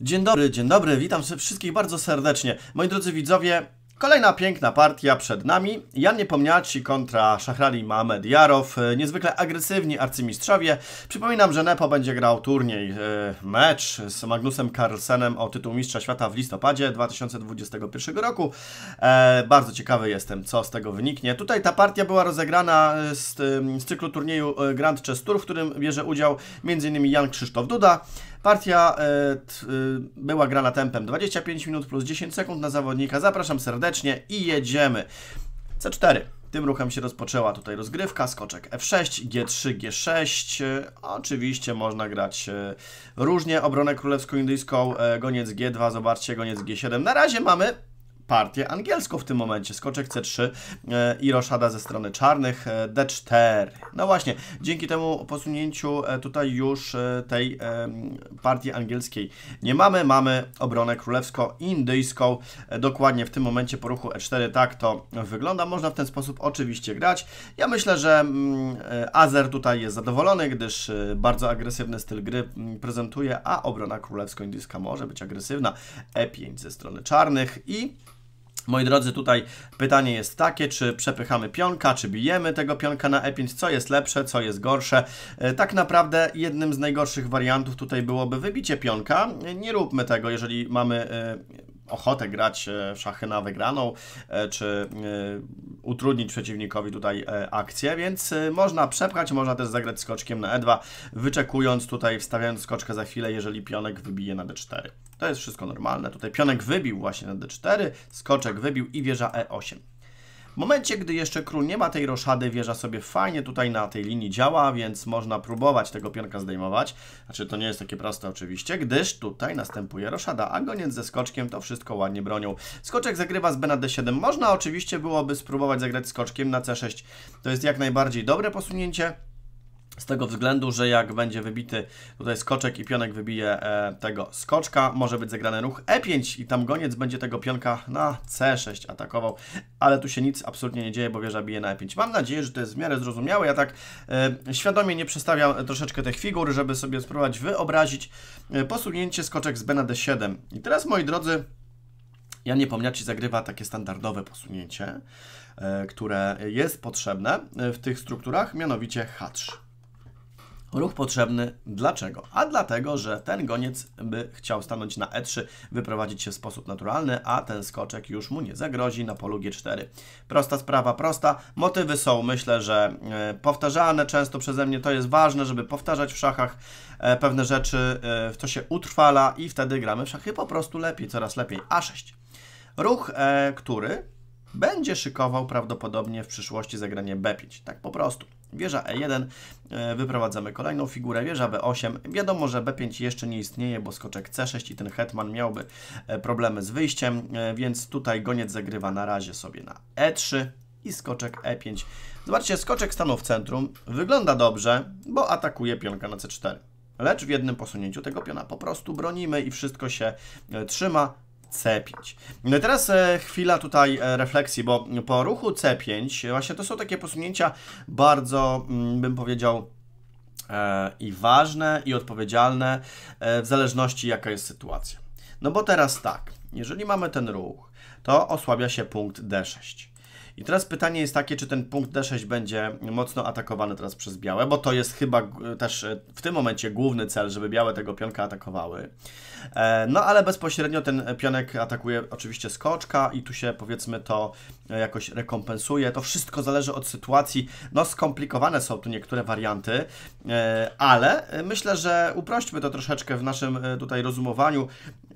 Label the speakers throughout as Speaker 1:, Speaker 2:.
Speaker 1: Dzień dobry, dzień dobry, witam wszystkich bardzo serdecznie. Moi drodzy widzowie, kolejna piękna partia przed nami. Jan Niepomniaci kontra Szachrali Mamed Jarow. E, niezwykle agresywni arcymistrzowie. Przypominam, że Nepo będzie grał turniej, e, mecz z Magnusem Carlsenem o tytuł Mistrza Świata w listopadzie 2021 roku. E, bardzo ciekawy jestem, co z tego wyniknie. Tutaj ta partia była rozegrana z, z cyklu turnieju Grand Chess Tour, w którym bierze udział m.in. Jan Krzysztof Duda, Partia e, t, e, była grana tempem 25 minut plus 10 sekund na zawodnika. Zapraszam serdecznie i jedziemy. C4. Tym ruchem się rozpoczęła tutaj rozgrywka, skoczek F6, G3, G6. Oczywiście można grać e, różnie obronę królewsko-indyjską, goniec G2, zobaczcie, goniec G7. Na razie mamy partię angielską w tym momencie. Skoczek C3 e, i roszada ze strony czarnych e, D4. No właśnie, dzięki temu posunięciu e, tutaj już tej partii angielskiej nie mamy. Mamy obronę królewsko-indyjską. Dokładnie w tym momencie po ruchu E4 tak to wygląda. Można w ten sposób oczywiście grać. Ja myślę, że mm, Azer tutaj jest zadowolony, gdyż bardzo agresywny styl gry mm, prezentuje, a obrona królewsko-indyjska może być agresywna. E5 ze strony czarnych i Moi drodzy, tutaj pytanie jest takie, czy przepychamy pionka, czy bijemy tego pionka na e5, co jest lepsze, co jest gorsze. E, tak naprawdę jednym z najgorszych wariantów tutaj byłoby wybicie pionka. E, nie róbmy tego, jeżeli mamy e, ochotę grać e, w szachy na wygraną, e, czy e, utrudnić przeciwnikowi tutaj akcję, więc można przepchać, można też zagrać skoczkiem na e2, wyczekując tutaj, wstawiając skoczkę za chwilę, jeżeli pionek wybije na d4. To jest wszystko normalne. Tutaj pionek wybił właśnie na d4, skoczek wybił i wieża e8. W momencie, gdy jeszcze król nie ma tej roszady, wieża sobie fajnie tutaj na tej linii działa, więc można próbować tego pionka zdejmować. Znaczy, to nie jest takie proste oczywiście, gdyż tutaj następuje roszada, a goniec ze skoczkiem to wszystko ładnie bronią. Skoczek zagrywa z b na d7. Można oczywiście byłoby spróbować zagrać skoczkiem na c6. To jest jak najbardziej dobre posunięcie. Z tego względu, że jak będzie wybity tutaj skoczek i pionek wybije e, tego skoczka, może być zagrany ruch E5 i tam goniec będzie tego pionka na C6 atakował, ale tu się nic absolutnie nie dzieje, bo wieża bije na E5. Mam nadzieję, że to jest w miarę zrozumiałe. Ja tak e, świadomie nie przestawiam troszeczkę tych figur, żeby sobie spróbować wyobrazić e, posunięcie skoczek z B na D7. I teraz, moi drodzy, ja nie Niepomniaci zagrywa takie standardowe posunięcie, które jest potrzebne w tych strukturach, mianowicie H3. Ruch potrzebny. Dlaczego? A dlatego, że ten goniec by chciał stanąć na E3, wyprowadzić się w sposób naturalny, a ten skoczek już mu nie zagrozi na polu G4. Prosta sprawa, prosta. Motywy są, myślę, że e, powtarzane często przeze mnie. To jest ważne, żeby powtarzać w szachach e, pewne rzeczy, e, w to się utrwala i wtedy gramy w szachy po prostu lepiej, coraz lepiej. A6. Ruch, który będzie szykował prawdopodobnie w przyszłości zagranie B5. Tak po prostu. Wieża E1, e, wyprowadzamy kolejną figurę, wieża B8. Wiadomo, że B5 jeszcze nie istnieje, bo skoczek C6 i ten hetman miałby e, problemy z wyjściem, e, więc tutaj goniec zagrywa na razie sobie na E3 i skoczek E5. Zobaczcie, skoczek stanął w centrum, wygląda dobrze, bo atakuje pionka na C4. Lecz w jednym posunięciu tego piona po prostu bronimy i wszystko się trzyma. C5. No i teraz e, chwila tutaj e, refleksji, bo po ruchu C5 e, właśnie to są takie posunięcia bardzo, mm, bym powiedział, e, i ważne, i odpowiedzialne, e, w zależności jaka jest sytuacja. No bo teraz tak, jeżeli mamy ten ruch, to osłabia się punkt D6. I teraz pytanie jest takie, czy ten punkt D6 będzie mocno atakowany teraz przez białe, bo to jest chyba też e, w tym momencie główny cel, żeby białe tego pionka atakowały. E, no ale bezpośrednio ten pionek atakuje oczywiście skoczka i tu się powiedzmy to e, jakoś rekompensuje. To wszystko zależy od sytuacji. No skomplikowane są tu niektóre warianty, ale myślę, że uprośćmy to troszeczkę w naszym tutaj rozumowaniu.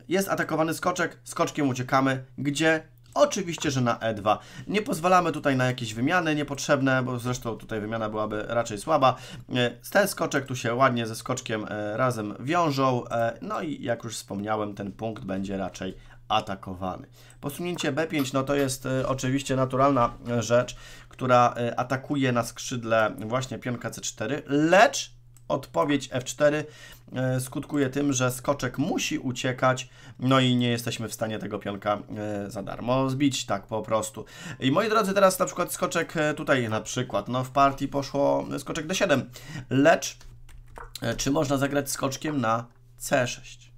Speaker 1: Jest atakowany skoczek, skoczkiem uciekamy, gdzie Oczywiście, że na E2. Nie pozwalamy tutaj na jakieś wymiany niepotrzebne, bo zresztą tutaj wymiana byłaby raczej słaba. E, ten skoczek tu się ładnie ze skoczkiem e, razem wiążą, e, no i jak już wspomniałem, ten punkt będzie raczej atakowany. Posunięcie B5, no to jest oczywiście naturalna rzecz, która atakuje na skrzydle właśnie pionka C4, lecz Odpowiedź F4 e, skutkuje tym, że skoczek musi uciekać, no i nie jesteśmy w stanie tego pionka e, za darmo zbić, tak po prostu. I moi drodzy, teraz na przykład skoczek e, tutaj na przykład, no w partii poszło skoczek D7, lecz czy można zagrać skoczkiem na C6?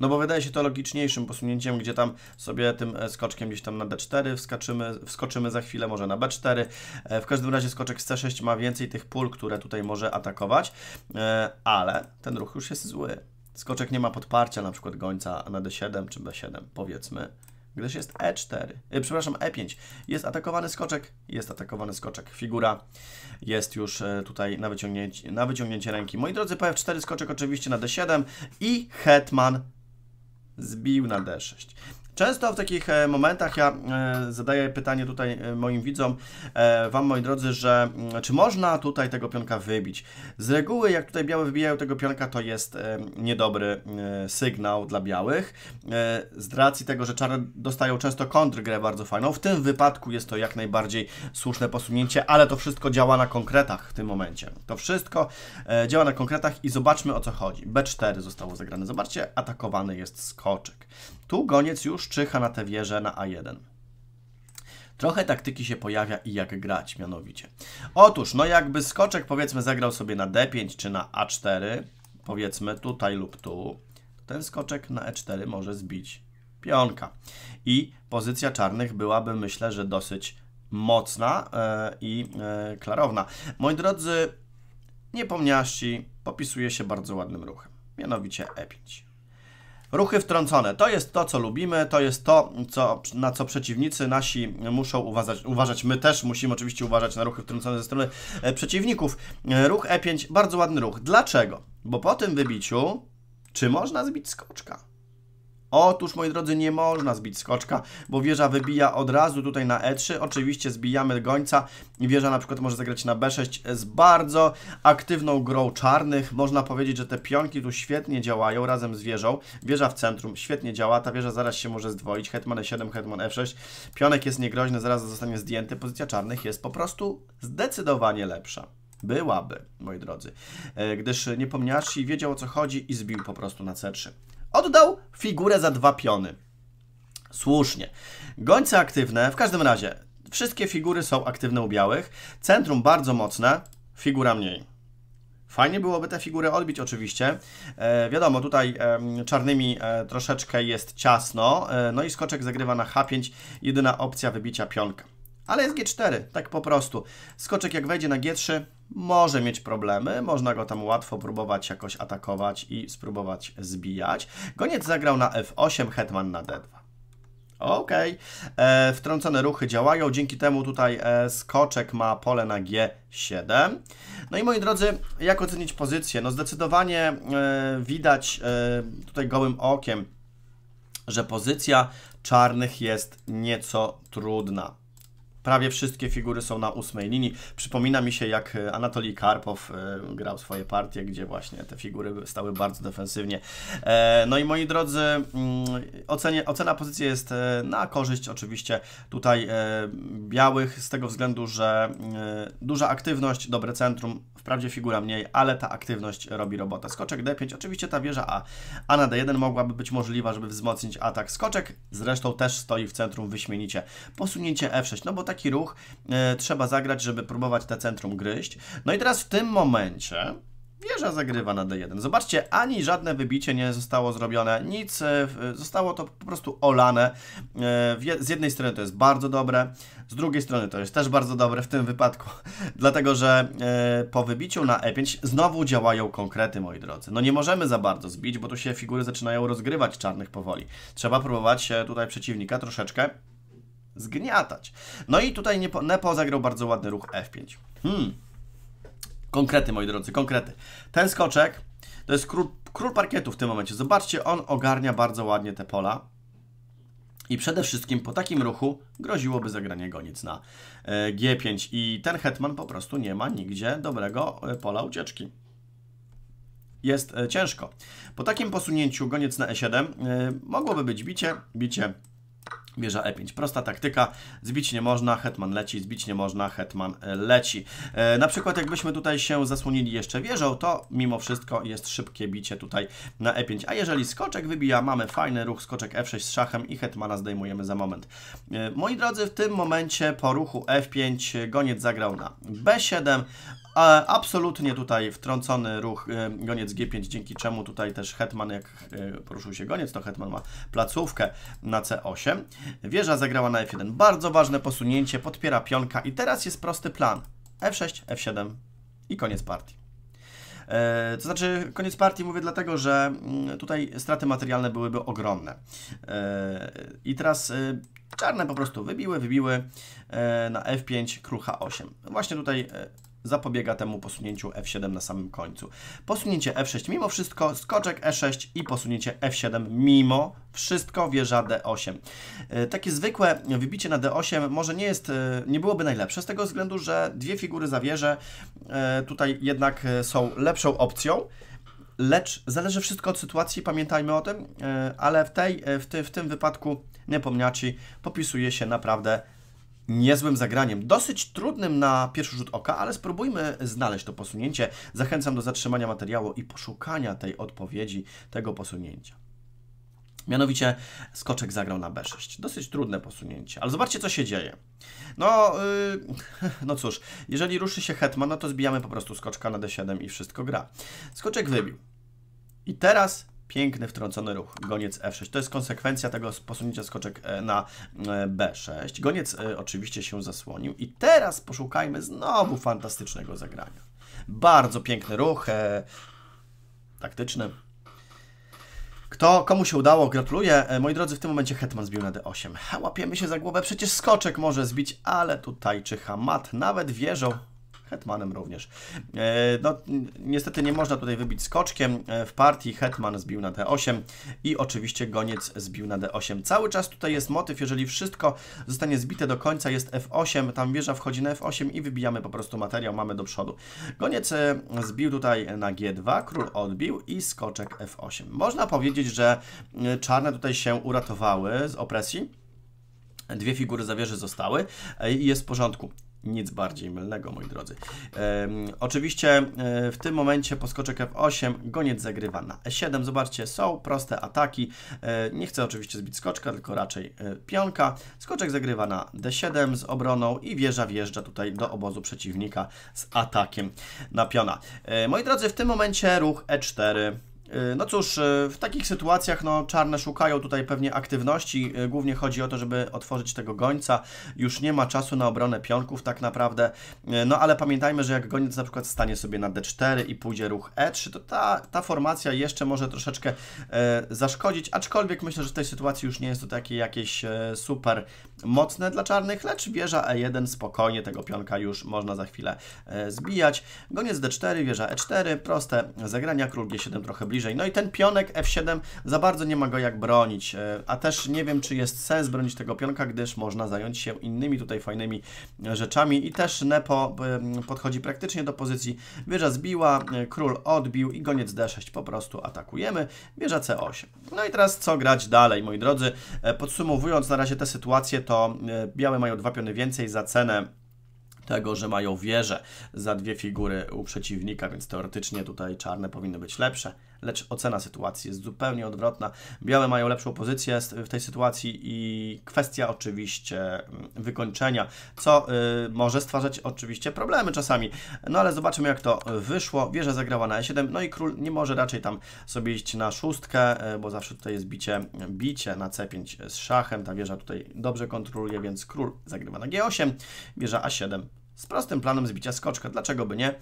Speaker 1: No bo wydaje się to logiczniejszym posunięciem, gdzie tam sobie tym e, skoczkiem gdzieś tam na D4 wskaczymy, wskoczymy za chwilę może na B4. E, w każdym razie skoczek z C6 ma więcej tych pól, które tutaj może atakować, e, ale ten ruch już jest zły. Skoczek nie ma podparcia na przykład gońca na D7 czy B7 powiedzmy gdyż jest E4, przepraszam, E5. Jest atakowany skoczek, jest atakowany skoczek. Figura jest już tutaj na wyciągnięcie, na wyciągnięcie ręki. Moi drodzy, PF4 skoczek oczywiście na D7 i hetman Zbił na D6. Często w takich e, momentach ja e, zadaję pytanie tutaj e, moim widzom, Wam moi drodzy, że mm, czy można tutaj tego pionka wybić? Z reguły jak tutaj białe wybijają tego pionka, to jest niedobry sygnał dla białych. Z racji tego, że czarne dostają często kontrgrę bardzo fajną, w tym wypadku jest to jak najbardziej słuszne posunięcie, ale to wszystko działa na konkretach w tym momencie. To wszystko działa na konkretach i zobaczmy o co chodzi. B4 zostało zagrane. Zobaczcie, atakowany jest skoczek. Tu goniec już czyha na tę wieżę na A1. Trochę taktyki się pojawia i jak grać mianowicie. Otóż, no jakby skoczek powiedzmy zagrał sobie na D5 czy na A4, powiedzmy tutaj lub tu, ten skoczek na E4 może zbić pionka. I pozycja czarnych byłaby myślę, że dosyć mocna e, i e, klarowna. Moi drodzy, niepomniaści popisuje się bardzo ładnym ruchem, mianowicie E5. Ruchy wtrącone. To jest to, co lubimy, to jest to, co, na co przeciwnicy nasi muszą uważać, uważać. My też musimy oczywiście uważać na ruchy wtrącone ze strony e, przeciwników. E, ruch E5, bardzo ładny ruch. Dlaczego? Bo po tym wybiciu, czy można zbić skoczka? Otóż, moi drodzy, nie można zbić skoczka, bo wieża wybija od razu tutaj na E3. Oczywiście zbijamy gońca i wieża na przykład może zagrać na B6 z bardzo aktywną grą czarnych. Można powiedzieć, że te pionki tu świetnie działają razem z wieżą. Wieża w centrum świetnie działa, ta wieża zaraz się może zdwoić. Hetman E7, Hetman F6. E Pionek jest niegroźny, zaraz zostanie zdjęty. Pozycja czarnych jest po prostu zdecydowanie lepsza. Byłaby, moi drodzy, e, gdyż i wiedział o co chodzi i zbił po prostu na C3. Oddał figurę za dwa piony. Słusznie. Gońce aktywne, w każdym razie, wszystkie figury są aktywne u białych. Centrum bardzo mocne, figura mniej. Fajnie byłoby te figury odbić oczywiście. E, wiadomo, tutaj e, czarnymi e, troszeczkę jest ciasno. E, no i skoczek zagrywa na H5, jedyna opcja wybicia pionka. Ale jest G4, tak po prostu. Skoczek jak wejdzie na G3, może mieć problemy, można go tam łatwo próbować jakoś atakować i spróbować zbijać. Goniec zagrał na f8, hetman na d2. Okej, okay. E, wtrącone ruchy działają, dzięki temu tutaj e, skoczek ma pole na G7. No i moi drodzy, jak ocenić pozycję? No zdecydowanie e, widać e, tutaj gołym okiem, że pozycja czarnych jest nieco trudna prawie wszystkie figury są na ósmej linii. Przypomina mi się, jak e, Anatolij Karpow e, grał swoje partie, gdzie właśnie te figury stały bardzo defensywnie. E, no i moi drodzy, mm, ocenie, ocena pozycji jest na korzyść oczywiście tutaj białych, z tego względu, że duża aktywność, dobre centrum, wprawdzie figura mniej, ale ta aktywność robi robotę. Skoczek D5, oczywiście ta wieża A, a na D1 mogłaby być możliwa, żeby wzmocnić atak. Skoczek zresztą też stoi w centrum wyśmienicie. Posunięcie F6, no bo tak taki ruch e, trzeba zagrać, żeby próbować te centrum gryźć. No i teraz w tym momencie wieża zagrywa na D1. Zobaczcie, ani żadne wybicie nie zostało zrobione, nic, e, e, zostało to po prostu olane. Z jednej strony to jest bardzo dobre, z drugiej strony to jest też bardzo dobre w tym wypadku, dlatego że po wybiciu na E5 znowu działają konkrety, moi drodzy. No nie możemy za bardzo zbić, bo tu się figury zaczynają rozgrywać czarnych powoli. Trzeba próbować tutaj przeciwnika troszeczkę zgniatać. No i tutaj Nepo, Nepo zagrał bardzo ładny ruch F5. Hmm. Konkrety, moi drodzy, konkrety. Ten skoczek to jest król, król parkietu w tym momencie. Zobaczcie, on ogarnia bardzo ładnie te pola. I przede wszystkim po takim ruchu groziłoby zagranie gonic na e, G5 i ten hetman po prostu nie ma nigdzie dobrego e, pola ucieczki. Jest e, ciężko. Po takim posunięciu goniec na E7 mogłoby być bicie, bicie, Bierze E5. Prosta taktyka, zbić nie można, hetman leci, zbić nie można, hetman e, leci. E, na przykład jakbyśmy tutaj się zasłonili jeszcze wieżą, to mimo wszystko jest szybkie bicie tutaj na E5. A jeżeli skoczek wybija, mamy fajny ruch, skoczek F6 z szachem i hetmana zdejmujemy za moment. E, moi drodzy, w tym momencie po ruchu F5 goniec zagrał na B7, E, absolutnie tutaj wtrącony ruch e, goniec G5, dzięki czemu tutaj też hetman, jak e, poruszył się goniec, to hetman ma placówkę na C8. Wieża zagrała na F1. Bardzo ważne posunięcie, podpiera pionka i teraz jest prosty plan. F6, F7 i koniec partii. To znaczy, koniec partii mówię dlatego, że mm, tutaj straty materialne byłyby ogromne. I teraz czarne po prostu wybiły, wybiły na F5 krucha 8. Właśnie tutaj zapobiega temu posunięciu F7 na samym końcu. Posunięcie F6 mimo wszystko, skoczek E6 i posunięcie F7 mimo wszystko, wieża D8. E, takie zwykłe wybicie na D8 może nie jest, e, nie byłoby najlepsze z tego względu, że dwie figury za wieżę e, tutaj jednak są lepszą opcją lecz zależy wszystko od sytuacji, pamiętajmy o tym, ale w, tej, w, ty, w tym wypadku Nepomniaci popisuje się naprawdę niezłym zagraniem. Dosyć trudnym na pierwszy rzut oka, ale spróbujmy znaleźć to posunięcie. Zachęcam do zatrzymania materiału i poszukania tej odpowiedzi, tego posunięcia. Mianowicie skoczek zagrał na B6. Dosyć trudne posunięcie, ale zobaczcie, co się dzieje. No, yy, no cóż, jeżeli ruszy się hetman, no to zbijamy po prostu skoczka na D7 i wszystko gra. Skoczek wybił. I teraz Piękny wtrącony ruch, goniec F6. To jest konsekwencja tego posunięcia skoczek e, na e, B6. Goniec e, oczywiście się zasłonił i teraz poszukajmy znowu fantastycznego zagrania. Bardzo piękny ruch, taktyczny. Kto, komu się udało, gratuluję. Moi drodzy, w tym momencie Hetman zbił na D8. Łapiemy się za głowę, przecież skoczek może zbić, ale tutaj czyha mat, nawet wieżą Hetmanem również. E, no, niestety nie można tutaj wybić skoczkiem. E, w partii Hetman zbił na D8 i oczywiście goniec zbił na D8. Cały czas tutaj jest motyw, jeżeli wszystko zostanie zbite do końca, jest F8, tam wieża wchodzi na F8 i wybijamy po prostu materiał, mamy do przodu. Goniec e, zbił tutaj na G2, król odbił i skoczek F8. Można powiedzieć, że czarne tutaj się uratowały z opresji. Dwie figury wieży zostały i jest w porządku. Nic bardziej mylnego, moi drodzy. Um, oczywiście e, w tym momencie poskoczek F8, goniec zagrywa na E7. Zobaczcie, są proste ataki. E, nie chcę oczywiście zbić skoczka, tylko raczej e, pionka. Skoczek zagrywa na D7 z obroną i wieża wjeżdża tutaj do obozu przeciwnika z atakiem na piona. moi drodzy, w tym momencie ruch E4. E, no cóż, e, w takich sytuacjach no, czarne szukają tutaj pewnie aktywności. E, głównie chodzi o to, żeby otworzyć tego gońca. Już nie ma czasu na obronę pionków tak naprawdę. No ale pamiętajmy, że jak goniec na przykład stanie sobie na D4 i pójdzie ruch E3, to ta, ta formacja jeszcze może troszeczkę e, zaszkodzić. Aczkolwiek myślę, że w tej sytuacji już nie jest to takie jakieś e, super mocne dla czarnych, lecz wieża E1 spokojnie tego pionka już można za chwilę e, zbijać. Goniec D4, wieża E4, proste zagrania, król G7 trochę bliżej bliżej. No i ten pionek F7 za bardzo nie ma go jak bronić, e, a też nie wiem, czy jest sens bronić tego pionka, gdyż można zająć się innymi tutaj fajnymi e, rzeczami i też Nepo e, podchodzi praktycznie do pozycji wieża zbiła, król odbił i goniec D6 po prostu atakujemy, wieża C8. No i teraz co grać dalej, moi drodzy? Podsumowując na razie tę sytuację, to białe mają dwa piony więcej za cenę tego, że mają wieże za dwie figury u przeciwnika, więc teoretycznie tutaj czarne powinny być lepsze lecz ocena sytuacji jest zupełnie odwrotna. Białe mają lepszą pozycję w tej sytuacji i kwestia oczywiście mm, wykończenia, co y, może stwarzać oczywiście problemy czasami. No ale zobaczymy jak to wyszło. Wieża zagrała na E7, no i król nie może raczej tam sobie iść na szóstkę, y, bo zawsze tutaj jest bicie, bicie na C5 z szachem. Ta wieża tutaj dobrze kontroluje, więc król zagrywa na G8, wieża A7 z prostym planem zbicia skoczka, dlaczego by nie?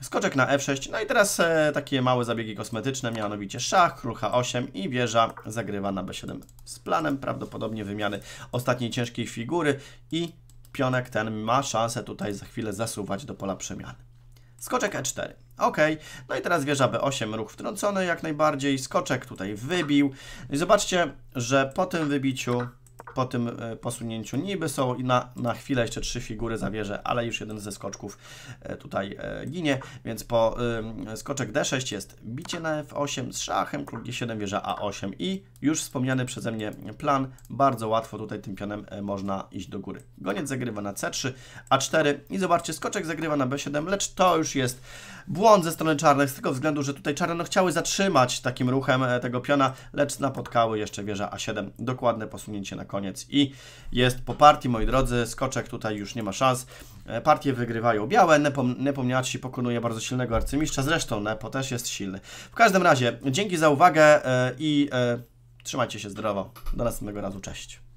Speaker 1: Skoczek na f6, no i teraz e, takie małe zabiegi kosmetyczne, mianowicie szach, król h8 i wieża zagrywa na b7 z planem prawdopodobnie wymiany ostatniej ciężkiej figury i pionek ten ma szansę tutaj za chwilę zasuwać do pola przemiany. Skoczek E4. Ok, no i teraz wieża B8, ruch wtrącony jak najbardziej, skoczek tutaj wybił. I zobaczcie, że po tym wybiciu po tym e, posunięciu niby są i na, na chwilę jeszcze trzy figury zawierzę, ale już jeden ze skoczków e, tutaj e, ginie, więc po skoczek D6 jest bicie na F8 z szachem, król G7, wieża A8 i już wspomniany przeze mnie plan, bardzo łatwo tutaj tym pionem można iść do góry. Goniec zagrywa na C3, A4 i zobaczcie, skoczek zagrywa na B7, lecz to już jest błąd ze strony czarnych, z tego względu, że tutaj czarne no, chciały zatrzymać takim ruchem tego piona, lecz napotkały jeszcze wieża A7. Dokładne posunięcie na koniec koniec. I jest po partii, moi drodzy, skoczek tutaj już nie ma szans. E, partie wygrywają białe, Nepom Nepomniaci pokonuje bardzo silnego arcymistrza, zresztą Nepo też jest silny. W każdym razie, dzięki za uwagę e, i e, trzymajcie się zdrowo. Do następnego razu, cześć.